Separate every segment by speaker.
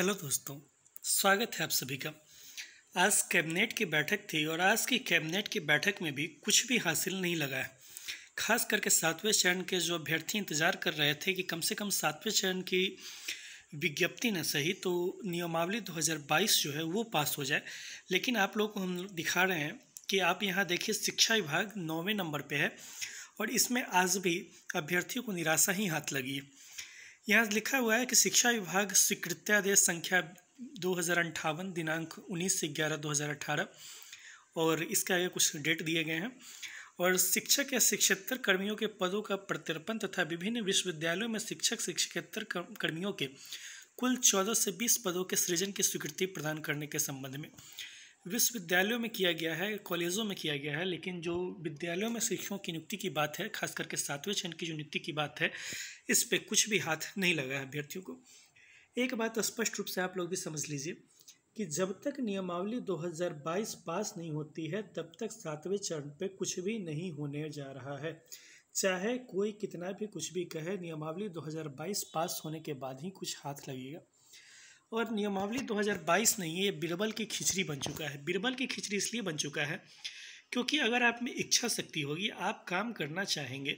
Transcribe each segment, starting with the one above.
Speaker 1: hello दोस्तों स्वागत है आप सभी का आज कैबिनेट की बैठक थी और आज की कैबिनेट की बैठक में भी कुछ भी हासिल नहीं लगा है खास करके सातवें चरण के जो अभ्यर्थी इंतजार कर रहे थे कि कम से कम सातवें चरण की विज्ञप्ति न सही तो नियमावली 2022 जो है वो पास हो जाए लेकिन आप लोग को हम दिखा रहे हैं कि आप यहाँ देखिए शिक्षा विभाग नौवें नंबर पर है और इसमें आज भी अभ्यर्थियों को निराशा ही हाथ लगी है यहाँ लिखा हुआ है कि शिक्षा विभाग स्वीकृत्यादेश संख्या दो हज़ार अंठावन दिनांक उन्नीस से ग्यारह दो हज़ार अठारह और इसके आगे कुछ डेट दिए गए हैं और शिक्षक या शिक्षकतर कर्मियों के पदों का प्रत्यर्पण तथा विभिन्न विश्वविद्यालयों में शिक्षक शिक्षकेतर कर्मियों के कुल चौदह से बीस पदों के सृजन की स्वीकृति प्रदान करने के संबंध में विश्वविद्यालयों में किया गया है कॉलेजों में किया गया है लेकिन जो विद्यालयों में शिक्षकों की नियुक्ति की बात है खास करके सातवें चरण की जो नियुक्ति की बात है इस पर कुछ भी हाथ नहीं लगा है अभ्यर्थियों को एक बात स्पष्ट रूप से आप लोग भी समझ लीजिए कि जब तक नियमावली 2022 पास नहीं होती है तब तक सातवें चरण पे कुछ भी नहीं होने जा रहा है चाहे कोई कितना भी कुछ भी कहे नियमावली 2022 पास होने के बाद ही कुछ हाथ लगेगा और नियमावली 2022 नहीं ये बिरबल की खिचड़ी बन चुका है बिरबल की खिचड़ी इसलिए बन चुका है क्योंकि अगर आप में इच्छा शक्ति होगी आप काम करना चाहेंगे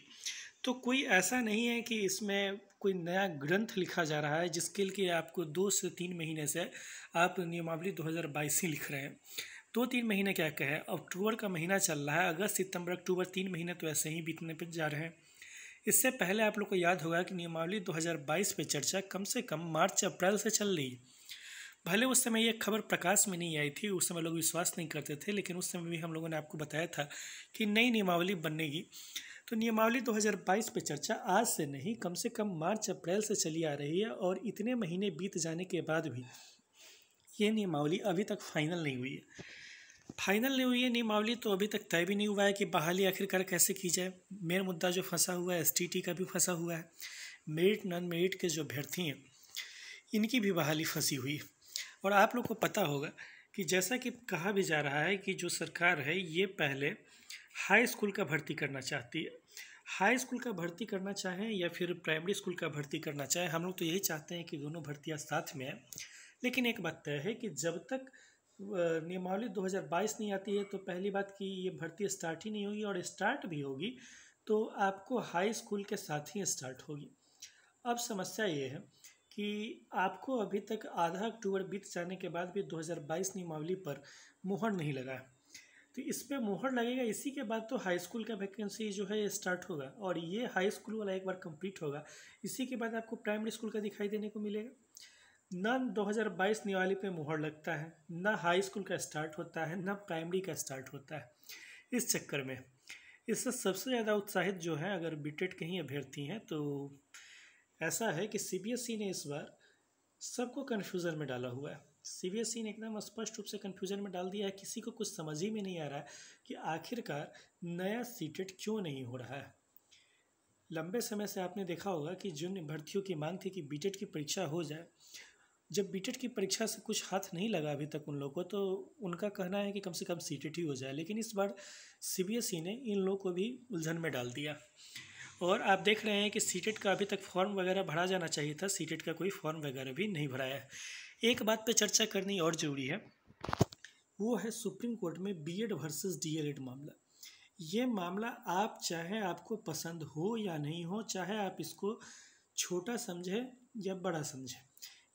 Speaker 1: तो कोई ऐसा नहीं है कि इसमें कोई नया ग्रंथ लिखा जा रहा है जिसके लिए आपको दो से तीन महीने से आप नियमावली 2022 ही लिख रहे हैं दो तीन महीने क्या कहे अक्टूबर का महीना चल रहा है अगस्त सितंबर अक्टूबर तीन महीने तो ऐसे ही बीतने पर जा रहे हैं इससे पहले आप लोग को याद होगा कि नियमावली 2022 पे चर्चा कम से कम मार्च अप्रैल से चल रही भले उस समय यह खबर प्रकाश में नहीं आई थी उस समय लोग विश्वास नहीं करते थे लेकिन उस समय भी हम लोगों ने आपको बताया था कि नई नियमावली बनेगी तो नियमावली 2022 पे चर्चा आज से नहीं कम से कम मार्च अप्रैल से चली आ रही है और इतने महीने बीत जाने के बाद भी ये नियमावली अभी तक फाइनल नहीं हुई है फाइनल नहीं हुई है नियमावली तो अभी तक तय भी नहीं हुआ है कि बहाली आखिरकार कैसे की जाए मेन मुद्दा जो फंसा हुआ है एस का भी फंसा हुआ है मेरिट नॉन मेरिट के जो अभ्यर्थी हैं इनकी भी बहाली फंसी हुई है और आप लोग को पता होगा कि जैसा कि कहा भी जा रहा है कि जो सरकार है ये पहले हाई स्कूल का भर्ती करना चाहती है हाई स्कूल का भर्ती करना चाहें या फिर प्राइमरी स्कूल का भर्ती करना चाहें हम लोग तो यही चाहते हैं कि दोनों भर्तियाँ साथ में आए लेकिन एक बात तय है कि जब तक नियमावली 2022 नहीं आती है तो पहली बात कि ये भर्ती स्टार्ट ही नहीं होगी और स्टार्ट भी होगी तो आपको हाई स्कूल के साथ ही स्टार्ट होगी अब समस्या ये है कि आपको अभी तक आधा अक्टूबर बीत जाने के बाद भी 2022 नियमावली पर मोहर नहीं लगा है तो इस पर मोहर लगेगा इसी के बाद तो हाई स्कूल का वैकेंसी जो है स्टार्ट होगा और ये हाई स्कूल वाला एक बार कंप्लीट होगा इसी के बाद आपको प्राइमरी स्कूल का दिखाई देने को मिलेगा ना 2022 निवाली पे मुहर लगता है ना हाई स्कूल का स्टार्ट होता है ना प्राइमरी का स्टार्ट होता है इस चक्कर में इससे सबसे ज़्यादा उत्साहित जो है अगर बी के कहीं अभ्यर्थी हैं तो ऐसा है कि ई e ने इस बार सबको कन्फ्यूज़न में डाला हुआ है ई e ने एकदम स्पष्ट रूप से कन्फ्यूज़न में डाल दिया है किसी को कुछ समझ ही में नहीं आ रहा है कि आखिरकार नया सीटेट e क्यों नहीं हो रहा है लंबे समय से आपने देखा होगा कि जिन भर्तियों की मांग थी कि बीटेट की परीक्षा हो जाए जब बी की परीक्षा से कुछ हाथ नहीं लगा अभी तक उन लोगों को तो उनका कहना है कि कम से कम सी ही हो जाए लेकिन इस बार सी e ने इन लोगों को भी उलझन में डाल दिया और आप देख रहे हैं कि सी का अभी तक फॉर्म वगैरह भरा जाना चाहिए था सी का कोई फॉर्म वगैरह भी नहीं भरा है एक बात पर चर्चा करनी और ज़रूरी है वो है सुप्रीम कोर्ट में बी एड वर्सेज डी मामला ये मामला आप चाहे आपको पसंद हो या नहीं हो चाहे आप इसको छोटा समझें या बड़ा समझें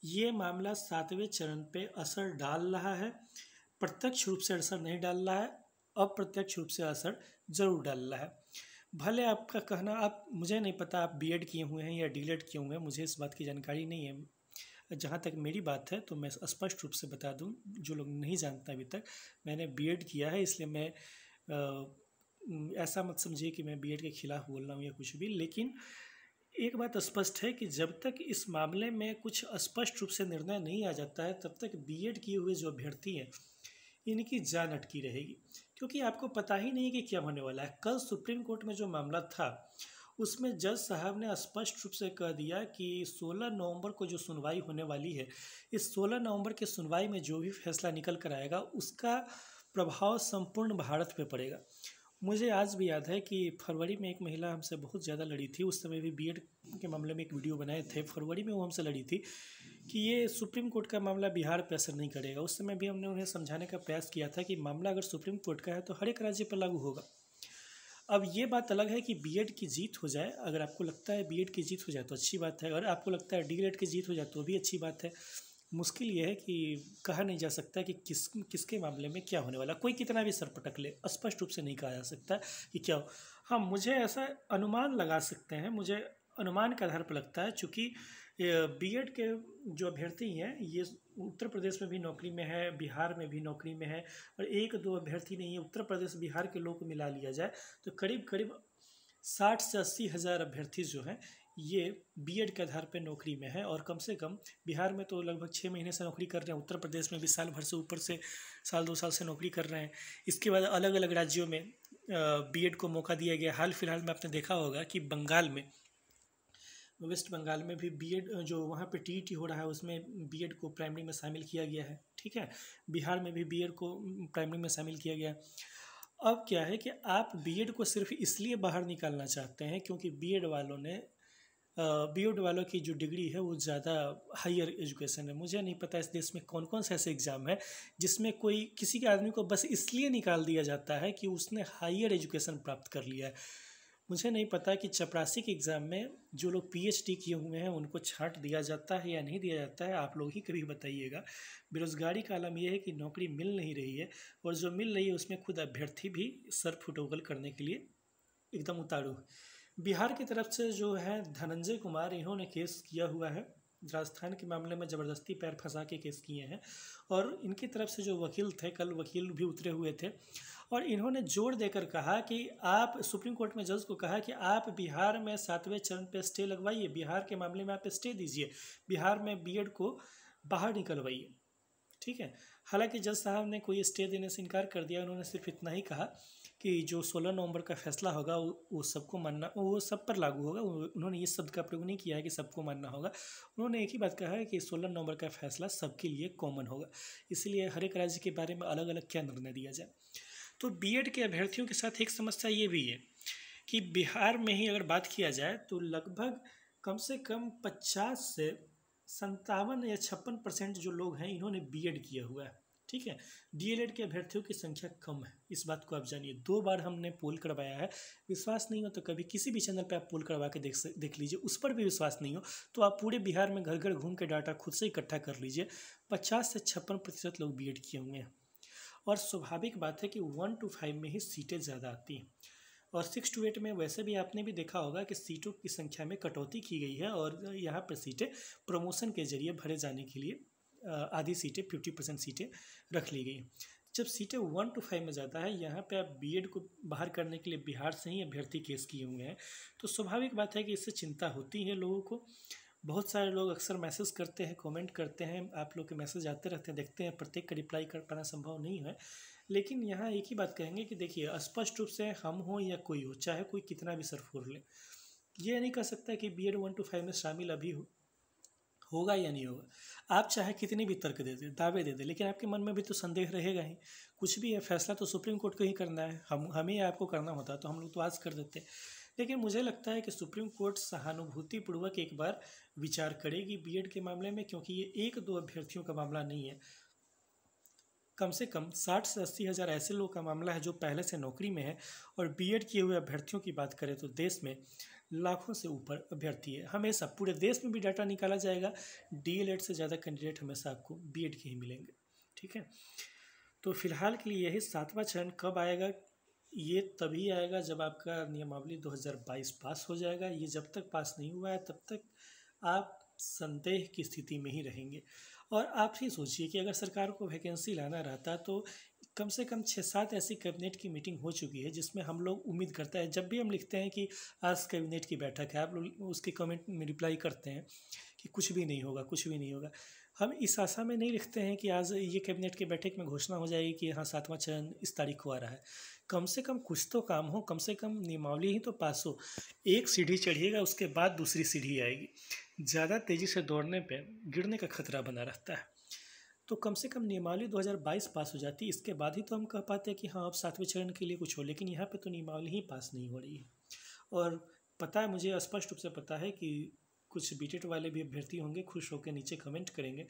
Speaker 1: ये मामला सातवें चरण पे असर डाल रहा है प्रत्यक्ष रूप से असर नहीं डाल रहा है अप्रत्यक्ष रूप से असर जरूर डाल रहा है भले आपका कहना आप मुझे नहीं पता आप बीएड किए हुए हैं या डीलेड किए हुए हैं मुझे इस बात की जानकारी नहीं है जहाँ तक मेरी बात है तो मैं स्पष्ट रूप से बता दूँ जो लोग नहीं जानते अभी तक मैंने बीएड किया है इसलिए मैं आ, ऐसा मत समझिए कि मैं बीएड के खिलाफ बोल रहा हूँ या कुछ भी लेकिन एक बात स्पष्ट है कि जब तक इस मामले में कुछ स्पष्ट रूप से निर्णय नहीं आ जाता है तब तक बीएड किए हुए जो अभ्यर्थी हैं इनकी जान अटकी रहेगी क्योंकि आपको पता ही नहीं कि क्या होने वाला है कल सुप्रीम कोर्ट में जो मामला था उसमें जज साहब ने स्पष्ट रूप से कह दिया कि 16 नवंबर को जो सुनवाई होने वाली है इस 16 नवंबर के सुनवाई में जो भी फैसला निकल कर आएगा उसका प्रभाव संपूर्ण भारत पे पड़ेगा मुझे आज भी याद है कि फरवरी में एक महिला हमसे बहुत ज़्यादा लड़ी थी उस समय भी बीएड के मामले में एक वीडियो बनाए थे फरवरी में वो हमसे लड़ी थी कि ये सुप्रीम कोर्ट का मामला बिहार पर असर नहीं करेगा उस समय भी हमने उन्हें समझाने का प्रयास किया था कि मामला अगर सुप्रीम कोर्ट का है तो हर एक राज्य पर लागू होगा अब ये बात अलग है कि बीएड की जीत हो जाए अगर आपको लगता है बीएड की जीत हो जाए तो अच्छी बात है अगर आपको लगता है डी की जीत हो जाए तो भी अच्छी बात है मुश्किल यह है कि कहा नहीं जा सकता कि किस किसके मामले में क्या होने वाला कोई कितना भी सर पटक ले स्पष्ट रूप से नहीं कहा जा सकता कि क्या हो हाँ मुझे ऐसा अनुमान लगा सकते हैं मुझे अनुमान के आधार पर लगता है चूँकि बीएड के जो अभ्यर्थी हैं ये उत्तर प्रदेश में भी नौकरी में है बिहार में भी नौकरी में है और एक दो अभ्यर्थी नहीं है उत्तर प्रदेश बिहार के लोग को मिला लिया जाए तो करीब करीब साठ से अस्सी हज़ार अभ्यर्थी जो हैं ये बीएड के आधार पर नौकरी में है और कम से कम बिहार में तो लगभग छः महीने से नौकरी कर रहे हैं उत्तर प्रदेश में भी साल भर से ऊपर से साल दो साल से नौकरी कर रहे हैं इसके बाद अलग अलग राज्यों में बीएड को मौका दिया गया हाल फिलहाल में आपने देखा होगा कि बंगाल में वेस्ट बंगाल में भी बीएड जो वहाँ पे टी e हो रहा है उसमें बीएड को प्राइमरी में शामिल किया गया है ठीक है बिहार में भी बीएड को प्राइमरी में शामिल किया गया है अब क्या है कि आप बीएड को सिर्फ इसलिए बाहर निकालना चाहते हैं क्योंकि बीएड वालों ने बी एड वालों की जो डिग्री है वो ज़्यादा हायर एजुकेशन है मुझे नहीं पता इस देश में कौन कौन से ऐसे एग्ज़ाम है जिसमें कोई किसी के आदमी को बस इसलिए निकाल दिया जाता है कि उसने हायर एजुकेशन प्राप्त कर लिया है मुझे नहीं पता कि चपरासी के एग्ज़ाम में जो लोग पीएचडी किए हुए हैं उनको छाट दिया जाता है या नहीं दिया जाता है आप लोग ही कभी बताइएगा बेरोज़गारी का आलम यह है कि नौकरी मिल नहीं रही है और जो मिल रही है उसमें खुद अभ्यर्थी भी सर फुटोगल करने के लिए एकदम उतारू बिहार की तरफ से जो है धनंजय कुमार इन्होंने केस किया हुआ है राजस्थान के मामले में ज़बरदस्ती पैर फंसा के केस किए हैं और इनकी तरफ से जो वकील थे कल वकील भी उतरे हुए थे और इन्होंने जोर देकर कहा कि आप सुप्रीम कोर्ट में जज को कहा कि आप बिहार में सातवें चरण पे स्टे लगवाइए बिहार के मामले में आप स्टे दीजिए बिहार में बी को बाहर निकलवाइए ठीक है हालांकि जज साहब ने कोई स्टे देने से इनकार कर दिया उन्होंने सिर्फ इतना ही कहा कि जो सोलह नवंबर का फैसला होगा वो सबको मानना वो सब पर लागू होगा उन्होंने ये शब्द का प्रयोग नहीं किया है कि सबको मानना होगा उन्होंने एक ही बात कहा है कि सोलह नवंबर का फैसला सबके लिए कॉमन होगा इसलिए हर एक राज्य के बारे में अलग अलग क्या निर्णय दिया जाए तो बी के अभ्यर्थियों के साथ एक समस्या ये भी है कि बिहार में ही अगर बात किया जाए तो लगभग कम से कम पचास से संतावन या छप्पन परसेंट जो लोग हैं इन्होंने बीएड किया हुआ है ठीक है डीएलएड के अभ्यर्थियों की संख्या कम है इस बात को आप जानिए दो बार हमने पोल करवाया है विश्वास नहीं हो तो कभी किसी भी चैनल पे आप पोल करवा के देख देख लीजिए उस पर भी विश्वास नहीं हो तो आप पूरे बिहार में घर घर घूम के डाटा खुद से इकट्ठा कर लीजिए पचास से छप्पन प्रतिशत लोग बी किए हुए हैं और स्वाभाविक बात है कि वन टू फाइव में ही सीटें ज़्यादा आती हैं और सिक्स टू एट में वैसे भी आपने भी देखा होगा कि सीटों की संख्या में कटौती की गई है और यहाँ पर सीटें प्रमोशन के जरिए भरे जाने के लिए आधी सीटें फिफ्टी परसेंट सीटें रख ली गई जब सीटें वन टू फाइव में जाता है यहाँ पे आप बीएड को बाहर करने के लिए बिहार से ही अभ्यर्थी केस किए हुए हैं तो स्वाभाविक बात है कि इससे चिंता होती है लोगों को बहुत सारे लोग अक्सर मैसेज करते हैं कमेंट करते हैं आप लोग के मैसेज आते रहते हैं देखते हैं प्रत्येक का रिप्लाई कर पाना संभव नहीं है लेकिन यहाँ एक ही बात कहेंगे कि देखिए स्पष्ट रूप से हम हों या कोई हो चाहे कोई कितना भी सर फोड़ ले ये नहीं कह सकता कि B Ed one two five में शामिल अभी होगा या नहीं होगा आप चाहे कितने भी तर्क दे दें दावे दे दें लेकिन आपके मन में भी तो संदेह रहेगा ही कुछ भी है फैसला तो सुप्रीम कोर्ट को ही करना है हम हमें आपको करना होता तो हम लोग तो आज कर देते लेकिन मुझे लगता है कि सुप्रीम कोर्ट सहानुभूतिपूर्वक एक बार विचार करेगी बीएड के मामले में क्योंकि ये एक दो अभ्यर्थियों का मामला नहीं है कम से कम साठ से अस्सी हज़ार ऐसे लोगों का मामला है जो पहले से नौकरी में है और बीएड किए हुए अभ्यर्थियों की बात करें तो देश में लाखों से ऊपर अभ्यर्थी है हमेशा पूरे देश में भी डाटा निकाला जाएगा एड से ज़्यादा कैंडिडेट हमेशा आपको एड के ही मिलेंगे ठीक है तो फिलहाल के लिए यही सातवां चरण कब आएगा ये तभी आएगा जब आपका नियमावली 2022 पास हो जाएगा ये जब तक पास नहीं हुआ है तब तक आप संदेह की स्थिति में ही रहेंगे और आप ही सोचिए कि अगर सरकार को वैकेंसी लाना रहता तो कम से कम छः सात ऐसी कैबिनेट की मीटिंग हो चुकी है जिसमें हम लोग उम्मीद करता है जब भी हम लिखते हैं कि आज कैबिनेट की बैठक है आप लोग उसके कमेंट में रिप्लाई करते हैं कि कुछ भी नहीं होगा कुछ भी नहीं होगा हम इस आशा में नहीं लिखते हैं कि आज ये कैबिनेट की बैठक में घोषणा हो जाएगी कि हाँ सातवां चरण इस तारीख को आ रहा है कम से कम कुछ तो काम हो कम से कम नियमावली ही तो पास हो एक सीढ़ी चढ़िएगा उसके बाद दूसरी सीढ़ी आएगी ज़्यादा तेज़ी से दौड़ने पर गिरने का खतरा बना रहता है तो कम से कम नियमावली 2022 पास हो जाती इसके बाद ही तो हम कह पाते हैं कि हाँ अब सातवें चरण के लिए कुछ हो लेकिन यहाँ पे तो नियमावली ही पास नहीं हो रही है और पता है मुझे स्पष्ट रूप से पता है कि कुछ बीटेट वाले भी अभ्यर्थी होंगे खुश होकर नीचे कमेंट करेंगे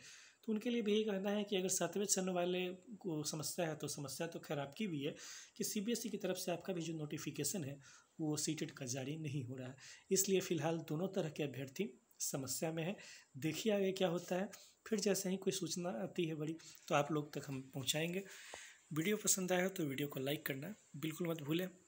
Speaker 1: तो उनके लिए भी यही कहना है कि अगर सातवें चरण वाले को समस्या है तो समस्या तो खैर आपकी भी है कि सीबीएसई e की तरफ से आपका भी जो नोटिफिकेशन है वो सीटेट का जारी नहीं हो रहा है इसलिए फिलहाल दोनों तरह के अभ्यर्थी समस्या में है देखिए आगे क्या होता है फिर जैसे ही कोई सूचना आती है बड़ी तो आप लोग तक हम पहुँचाएँगे वीडियो पसंद आया तो वीडियो को लाइक करना बिल्कुल मत भूलें